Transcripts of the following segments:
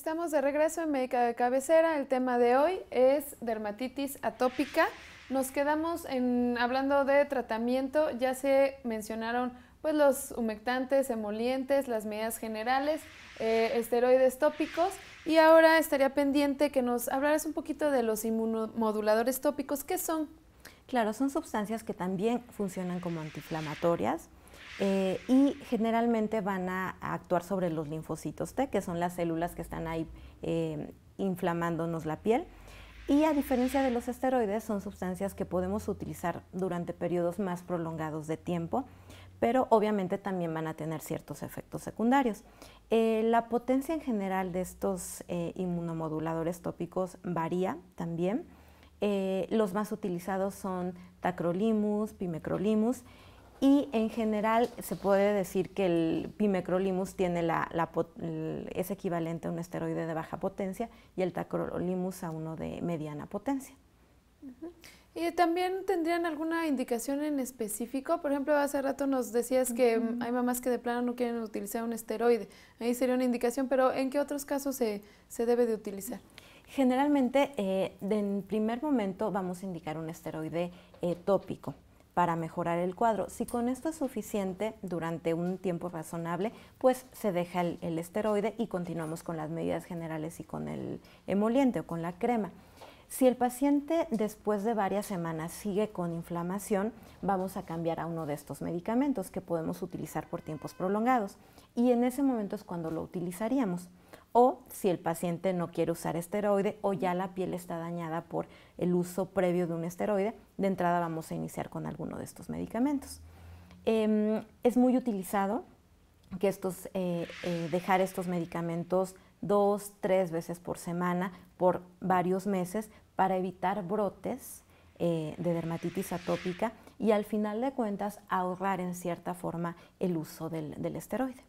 Estamos de regreso en Médica de Cabecera. El tema de hoy es dermatitis atópica. Nos quedamos hablando de tratamiento. Ya se mencionaron pues, los humectantes, emolientes, las medidas generales, eh, esteroides tópicos. Y ahora estaría pendiente que nos hablaras un poquito de los inmunomoduladores tópicos. ¿Qué son? Claro, son sustancias que también funcionan como antiinflamatorias eh, y generalmente van a, actuar sobre los linfocitos T, que son las células que están ahí eh, inflamándonos la piel. Y a diferencia de los esteroides, son sustancias que podemos utilizar durante periodos más prolongados de tiempo, pero obviamente también van a tener ciertos efectos secundarios. Eh, la potencia en general de estos inmunomoduladores tópicos varía también. los más utilizados son Tacrolimus, Pimecrolimus y en general se puede decir que el Pimecrolimus tiene es equivalente a un esteroide de baja potencia y el Tacrolimus a uno de mediana potencia. ¿Y también tendrían alguna indicación en específico? Por ejemplo, hace rato nos decías que hay mamás que de plano no quieren utilizar un esteroide. Ahí sería una indicación, pero ¿en qué otros casos se, debe de utilizar? Generalmente, eh, en primer momento vamos a indicar un esteroide eh, tópico para mejorar el cuadro. Si con esto es suficiente durante un tiempo razonable, pues se deja el, esteroide y continuamos con las medidas generales y con el emoliente o con la crema. Si el paciente después de varias semanas sigue con inflamación, vamos a cambiar a uno de estos medicamentos que podemos utilizar por tiempos prolongados y en ese momento es cuando lo utilizaríamos o si el paciente no quiere usar esteroide o ya la piel está dañada por el uso previo de un esteroide, de entrada vamos a iniciar con alguno de estos medicamentos. Em, es muy utilizado que estos, eh, eh, dejar estos medicamentos dos, tres veces por semana por varios meses para evitar brotes eh, de dermatitis atópica y al final de cuentas ahorrar en cierta forma el uso del esteroide.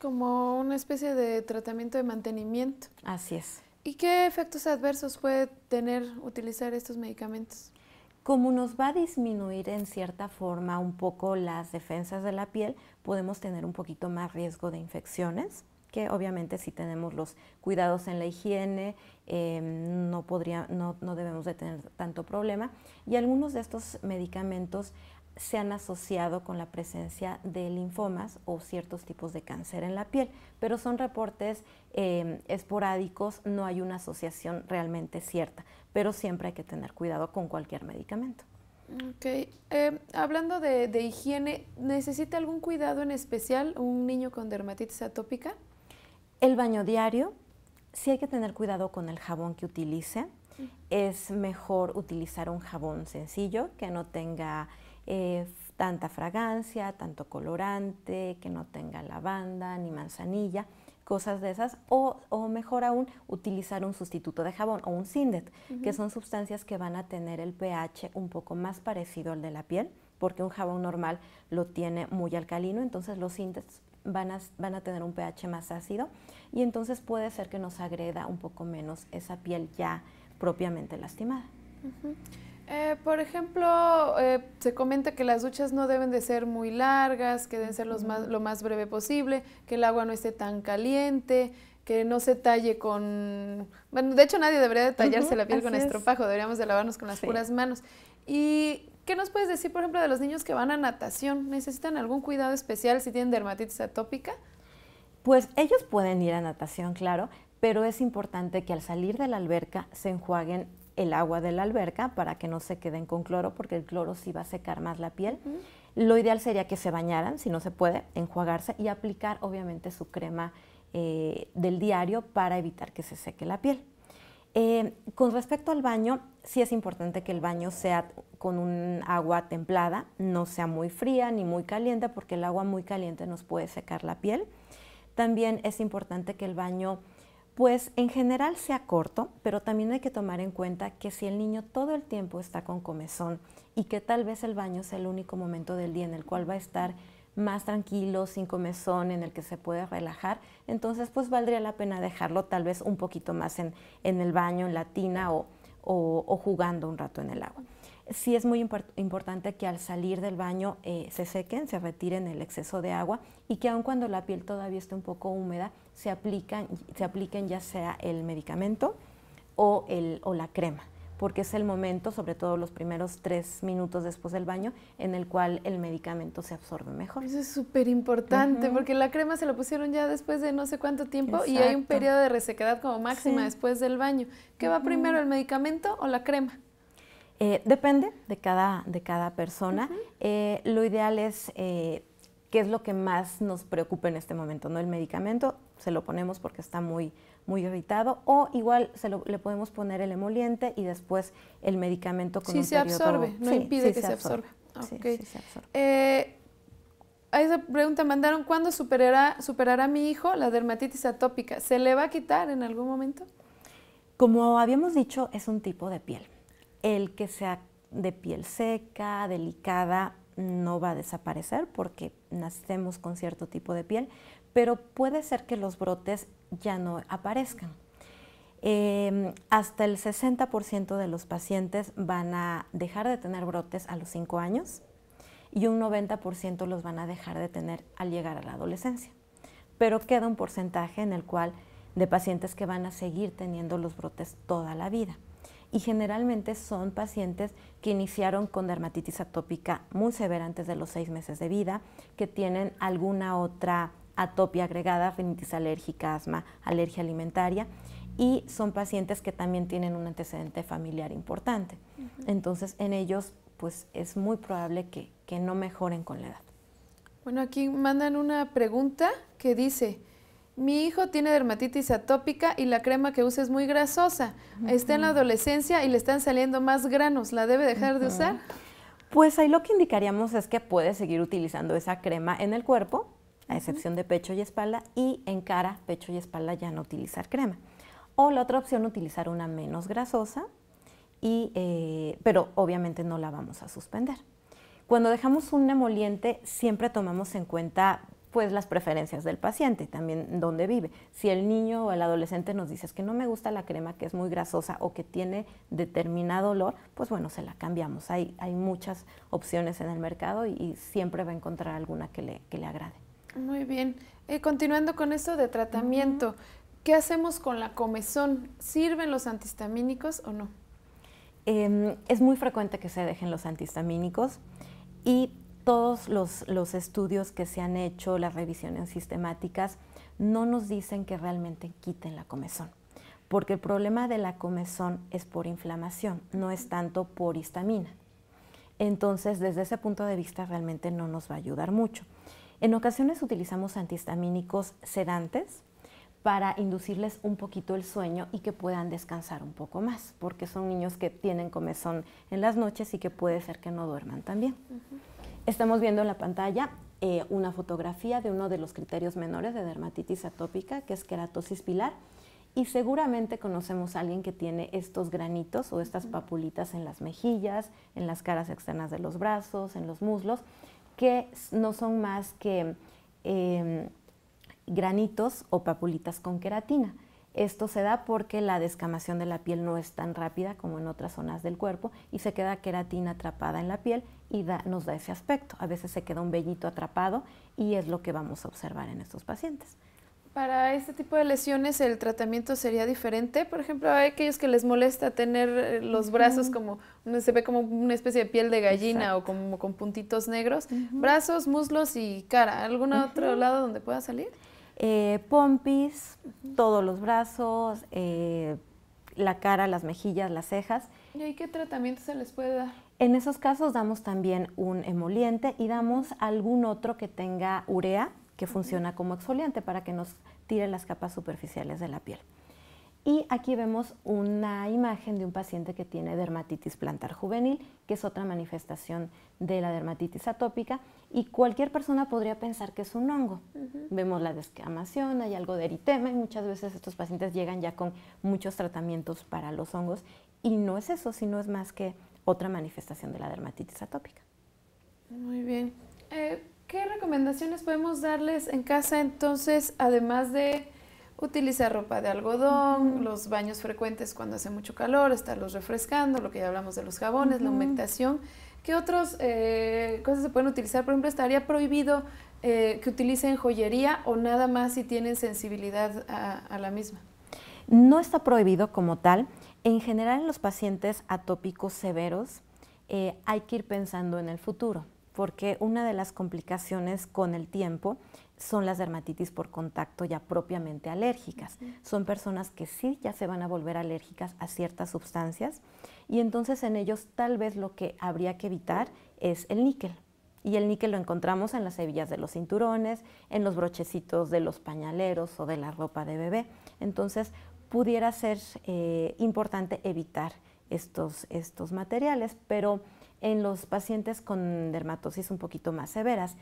Como una especie de tratamiento de mantenimiento. Así es. ¿Y qué efectos adversos puede tener utilizar estos medicamentos? Como nos va a disminuir en cierta forma un poco las defensas de la piel, podemos tener un poquito más riesgo de infecciones, que obviamente si tenemos los cuidados en la higiene em, no, podría, no, no, debemos de tener tanto problema. Y algunos de estos medicamentos se han asociado con la presencia de linfomas o ciertos tipos de cáncer en la piel, pero son reportes em, esporádicos, no hay una asociación realmente cierta, pero siempre hay que tener cuidado con cualquier medicamento. Ok, em, hablando de, de higiene, ¿necesita algún cuidado en especial un niño con dermatitis atópica? El baño diario, sí hay que tener cuidado con el jabón que utilice. Es mejor utilizar un jabón sencillo que no tenga eh, tanta fragancia, tanto colorante, que no tenga lavanda ni manzanilla, cosas de esas, o, mejor aún, utilizar un sustituto de jabón o un Sindet, que son sustancias que van a tener el pH un poco más parecido al de la piel, porque un jabón normal lo tiene muy alcalino, entonces los Sindets Van a, van a, tener un pH más ácido y entonces puede ser que nos agreda un poco menos esa piel ya propiamente lastimada. Eh, por ejemplo, eh, se comenta que las duchas no deben de ser muy largas, que deben ser lo más breve posible, que el agua no esté tan caliente, que no se talle con... Bueno, de hecho nadie debería de tallarse la piel con estropajo, deberíamos de lavarnos con las puras manos. ¿Y qué nos puedes decir, por ejemplo, de los niños que van a natación? ¿Necesitan algún cuidado especial si tienen dermatitis atópica? Pues ellos pueden ir a natación, claro, pero es importante que al salir de la alberca se enjuaguen el agua de la alberca para que no se queden con cloro, porque el cloro sí va a secar más la piel. Lo ideal sería que se bañaran, si no se puede, enjuagarse y aplicar obviamente su crema eh, del diario para evitar que se seque la piel. Eh, con respecto al baño, sí es importante que el baño sea con un agua templada, no sea muy fría ni muy caliente, porque el agua muy caliente nos puede secar la piel. También es importante que el baño pues en general sea corto, pero también hay que tomar en cuenta que si el niño todo el tiempo está con comezón y que tal vez el baño sea el único momento del día en el cual va a estar más tranquilo, sin comezón, en el que se puede relajar, entonces pues valdría la pena dejarlo tal vez un poquito más en, el baño, en la tina o jugando un rato en el agua sí es muy importante que al salir del baño eh, se sequen, se retiren el exceso de agua y que aun cuando la piel todavía esté un poco húmeda, se, aplican, se apliquen ya sea el medicamento o, la crema porque es el momento, sobre todo los primeros tres minutos después del baño, en el cual el medicamento se absorbe mejor. Eso es súper importante, porque la crema se la pusieron ya después de no sé cuánto tiempo y hay un periodo de resequedad como máxima después del baño. ¿Qué va primero, el medicamento o la crema? Eh, depende de cada, de cada persona. Eh, lo ideal es eh, qué es lo que más nos preocupa en este momento, ¿no? El medicamento se lo ponemos porque está muy, muy irritado o igual se le podemos poner el emoliente y después el medicamento con sí, se absorbe, no impide que se, absorba. a esa pregunta mandaron, ¿cuándo superará, superará mi hijo la dermatitis atópica? ¿Se le va a quitar en algún momento? Como habíamos dicho, es un tipo de piel. El que sea de piel seca, delicada, no va a desaparecer porque nacemos con cierto tipo de piel, pero puede ser que los brotes ya no aparezcan. Em, hasta el 60% de los pacientes van a dejar de tener brotes a los 5 años y un 90% los van a dejar de tener al llegar a la adolescencia. Pero queda un porcentaje en el cual de pacientes que van a seguir teniendo los brotes toda la vida y generalmente son pacientes que iniciaron con dermatitis atópica muy severa antes de los seis meses de vida, que tienen alguna otra atopia agregada, rinitis alérgica, asma, alergia alimentaria y son pacientes que también tienen un antecedente familiar importante. Entonces, en ellos, pues es muy probable que, que no mejoren con la edad. Bueno, aquí mandan una pregunta que dice, mi hijo tiene dermatitis atópica y la crema que usa es muy grasosa. Está en la adolescencia y le están saliendo más granos. ¿La debe dejar de usar? Pues ahí lo que indicaríamos es que puede seguir utilizando esa crema en el cuerpo, a excepción de pecho y espalda, y en cara, pecho y espalda ya no utilizar crema. O la otra opción, utilizar una menos grasosa, eh, pero obviamente no la vamos a suspender. Cuando dejamos un emoliente, siempre tomamos en cuenta pues las preferencias del paciente, también dónde vive. Si el niño o el adolescente nos dice que no me gusta la crema, que es muy grasosa o que tiene determinado olor, pues bueno, se la cambiamos. Hay, hay muchas opciones en el mercado y, siempre va a encontrar alguna que le, que le agrade. Muy bien. Eh, continuando con esto de tratamiento, ¿qué hacemos con la comezón? ¿Sirven los antihistamínicos o no? Em, es muy frecuente que se dejen los antihistamínicos y todos los, estudios que se han hecho, las revisiones sistemáticas, no nos dicen que realmente quiten la comezón, porque el problema de la comezón es por inflamación, no es tanto por histamina. Entonces, desde ese punto de vista, realmente no nos va a ayudar mucho. En ocasiones utilizamos antihistamínicos sedantes para inducirles un poquito el sueño y que puedan descansar un poco más, porque son niños que tienen comezón en las noches y que puede ser que no duerman también. Estamos viendo en la pantalla eh, una fotografía de uno de los criterios menores de dermatitis atópica, que es queratosis pilar, y seguramente conocemos a alguien que tiene estos granitos o estas papulitas en las mejillas, en las caras externas de los brazos, en los muslos, que no son más que em, granitos o papulitas con queratina. Esto se da porque la descamación de la piel no es tan rápida como en otras zonas del cuerpo y se queda queratina atrapada en la piel y nos da ese aspecto. A veces se queda un vellito atrapado y es lo que vamos a observar en estos pacientes. Para este tipo de lesiones el tratamiento sería diferente. Por ejemplo, hay aquellos que les molesta tener eh, los brazos como, se ve como una especie de piel de gallina o como con puntitos negros. Brazos, muslos y cara. ¿Algún otro lado donde pueda salir? eh, pompis, todos los brazos, eh, la cara, las mejillas, las cejas. ¿Y qué tratamiento se les puede dar? En esos casos damos también un emoliente y damos algún otro que tenga urea, que funciona como exfoliante para que nos tire las capas superficiales de la piel. Y aquí vemos una imagen de un paciente que tiene dermatitis plantar juvenil, que es otra manifestación de la dermatitis atópica, y cualquier persona podría pensar que es un hongo. Vemos la descamación, hay algo de eritema, y muchas veces estos pacientes llegan ya con muchos tratamientos para los hongos, y no es eso, sino es más que otra manifestación de la dermatitis atópica. Muy bien. Eh, ¿Qué recomendaciones podemos darles en casa entonces, además de Utilizar ropa de algodón, los baños frecuentes cuando hace mucho calor, estarlos refrescando, lo que ya hablamos de los jabones, la humectación. ¿Qué otras eh, cosas se pueden utilizar? Por ejemplo, estaría prohibido eh, que utilicen joyería o nada más si tienen sensibilidad a, la misma. No está prohibido como tal. En general, en los pacientes atópicos severos eh, hay que ir pensando en el futuro, porque una de las complicaciones con el tiempo son las dermatitis por contacto ya propiamente alérgicas. Son personas que sí ya se van a volver alérgicas a ciertas sustancias y entonces en ellos tal vez lo que habría que evitar es el níquel. Y el níquel lo encontramos en las hebillas de los cinturones, en los brochecitos de los pañaleros o de la ropa de bebé. Entonces pudiera ser eh, importante evitar estos materiales, pero en los pacientes con dermatosis un poquito más severas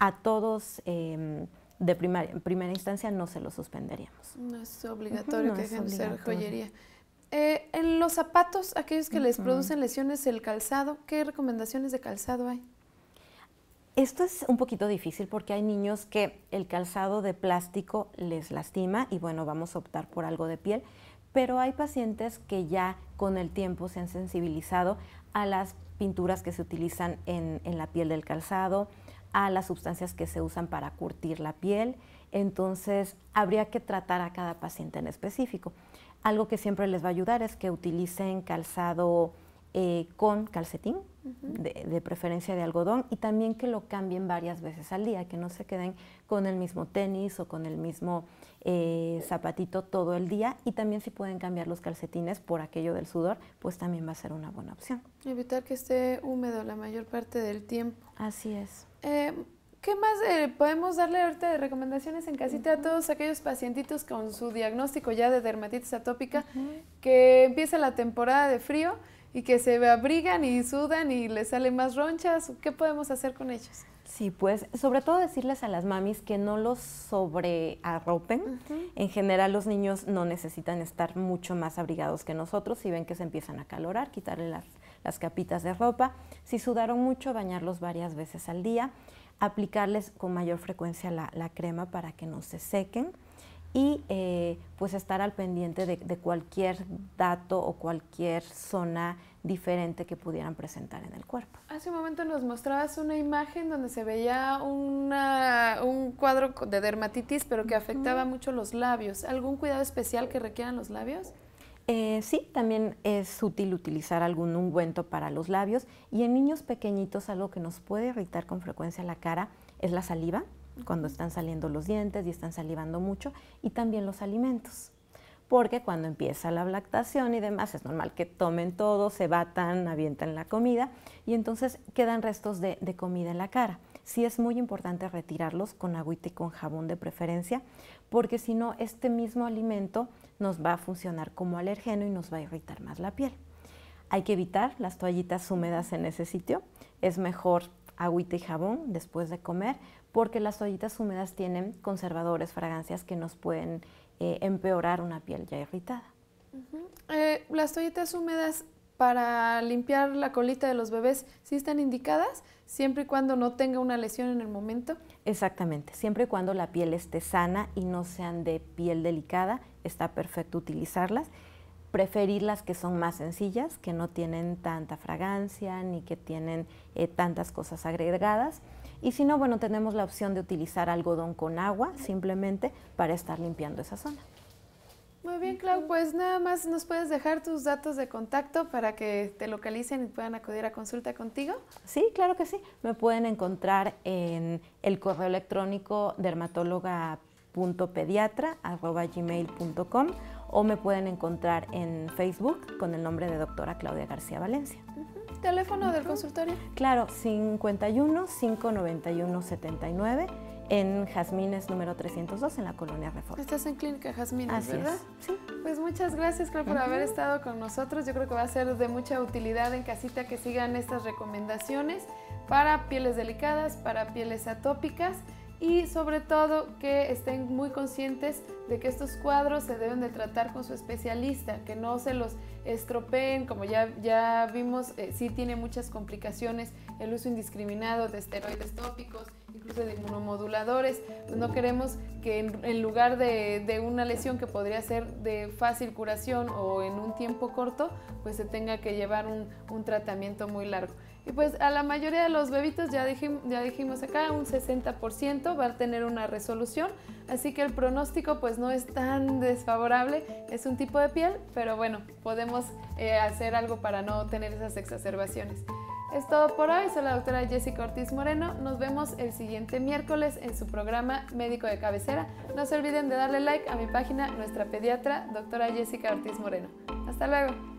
a todos em, de en primera instancia no se los suspenderíamos. No es obligatorio que dejen ser joyería. Eh, en los zapatos, aquellos que les producen lesiones, el calzado, ¿qué recomendaciones de calzado hay? Esto es un poquito difícil porque hay niños que el calzado de plástico les lastima y bueno, vamos a optar por algo de piel, pero hay pacientes que ya con el tiempo se han sensibilizado a las pinturas que se utilizan en la piel del calzado, a las sustancias que se usan para curtir la piel. Entonces, habría que tratar a cada paciente en específico. Algo que siempre les va a ayudar es que utilicen calzado eh, con calcetín, de, preferencia de algodón, y también que lo cambien varias veces al día, que no se queden con el mismo tenis o con el mismo eh, zapatito todo el día. Y también si pueden cambiar los calcetines por aquello del sudor, pues también va a ser una buena opción. Evitar que esté húmedo la mayor parte del tiempo. Así es. Eh, ¿Qué más eh, podemos darle ahorita de recomendaciones en casita a todos aquellos pacientitos con su diagnóstico ya de dermatitis atópica que empieza la temporada de frío y que se abrigan y sudan y les salen más ronchas? ¿Qué podemos hacer con ellos? Sí, pues sobre todo decirles a las mamis que no los sobrearropen. En general los niños no necesitan estar mucho más abrigados que nosotros. y ven que se empiezan a calorar, quitarle las las capitas de ropa. Si sudaron mucho, bañarlos varias veces al día. Aplicarles con mayor frecuencia la, crema para que no se sequen y eh, pues estar al pendiente de, cualquier dato o cualquier zona diferente que pudieran presentar en el cuerpo. Hace un momento nos mostrabas una imagen donde se veía un cuadro de dermatitis, pero que afectaba mucho los labios. ¿Algún cuidado especial que requieran los labios? Eh, sí, también es útil utilizar algún ungüento para los labios y en niños pequeñitos algo que nos puede irritar con frecuencia la cara es la saliva, cuando están saliendo los dientes y están salivando mucho, y también los alimentos. Porque cuando empieza la lactación y demás, es normal que tomen todo, se batan, avientan la comida y entonces quedan restos de, de comida en la cara. Sí es muy importante retirarlos con agüita y con jabón de preferencia, porque si no, este mismo alimento nos va a funcionar como alergeno y nos va a irritar más la piel. Hay que evitar las toallitas húmedas en ese sitio. Es mejor agüita y jabón después de comer porque las toallitas húmedas tienen conservadores, fragancias que nos pueden eh, empeorar una piel ya irritada. Eh, las toallitas húmedas para limpiar la colita de los bebés sí están indicadas, siempre y cuando no tenga una lesión en el momento. Exactamente, siempre y cuando la piel esté sana y no sean de piel delicada, está perfecto utilizarlas. Preferir las que son más sencillas, que no tienen tanta fragancia ni que tienen eh, tantas cosas agregadas. Y si no, bueno, tenemos la opción de utilizar algodón con agua simplemente para estar limpiando esa zona. Muy bien, Clau, pues nada más nos puedes dejar tus datos de contacto para que te localicen y puedan acudir a consulta contigo. Sí, claro que sí. Me pueden encontrar en el correo electrónico dermatologa.pediatra.gmail.com o me pueden encontrar en Facebook con el nombre de doctora Claudia García Valencia. ¿Teléfono del consultorio? Claro, 51 591 79 en Jazmines número 302 en la colonia Reforma. Estás en Clínica Jazmines, Así ¿verdad? Sí. Pues muchas gracias, por haber estado con nosotros. Yo creo que va a ser de mucha utilidad en casita que sigan estas recomendaciones para pieles delicadas, para pieles atópicas y sobre todo que estén muy conscientes de que estos cuadros se deben de tratar con su especialista, que no se los estropeen, como ya, ya vimos, si eh, sí tiene muchas complicaciones el uso indiscriminado de esteroides tópicos, incluso de inmunomoduladores. Pues no queremos que en, lugar de, una lesión que podría ser de fácil curación o en un tiempo corto, pues se tenga que llevar un, tratamiento muy largo. Y pues a la mayoría de los bebitos, ya, dijimos acá, un 60% va a tener una resolución, así que el pronóstico pues no es tan desfavorable, es un tipo de piel, pero bueno, podemos eh, hacer algo para no tener esas exacerbaciones. Es todo por hoy, soy la doctora Jessica Ortiz Moreno. Nos vemos el siguiente miércoles en su programa Médico de Cabecera. No se olviden de darle like a mi página, nuestra pediatra, doctora Jessica Ortiz Moreno. Hasta luego.